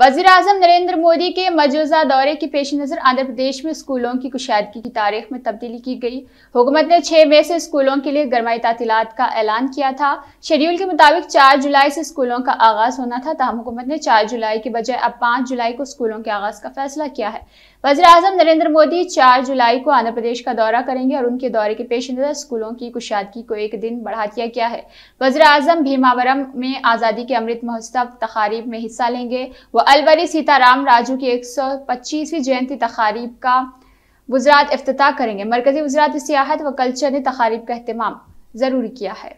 वजीर अजम नरेंद्र मोदी के मौजूदा दौरे के पेश नज़र आंध्र प्रदेश में स्कूलों की कुशादगी की तारीख में तब्दीली की गई हुकूमत ने छः मई से स्कूलों के लिए गरमाई तातीलत का ऐलान किया था शेड्यूल के मुताबिक चार जुलाई से स्कूलों का आगाज़ होना था तहम हुकूमत ने चार जुलाई के बजाय अब पाँच जुलाई को स्कूलों के आगाज़ का फैसला किया है वजी अजम नरेंद्र मोदी चार जुलाई को आंध्र प्रदेश का दौरा करेंगे और उनके दौरे के पेश नज़र स्कूलों की कुशादगी को एक दिन बढ़ा दिया गया है वजी अजम भीमावरम में आज़ादी के अमृत महोत्सव तकारीब में हिस्सा लेंगे वह अलवरी सीताराम राजू की 125वीं जयंती तकारीब का गुजरात अफ्ताह करेंगे मरकजी गुजरात सियाहत तो व कल्चर ने तकारीब का अहतमाम ज़रूरी किया है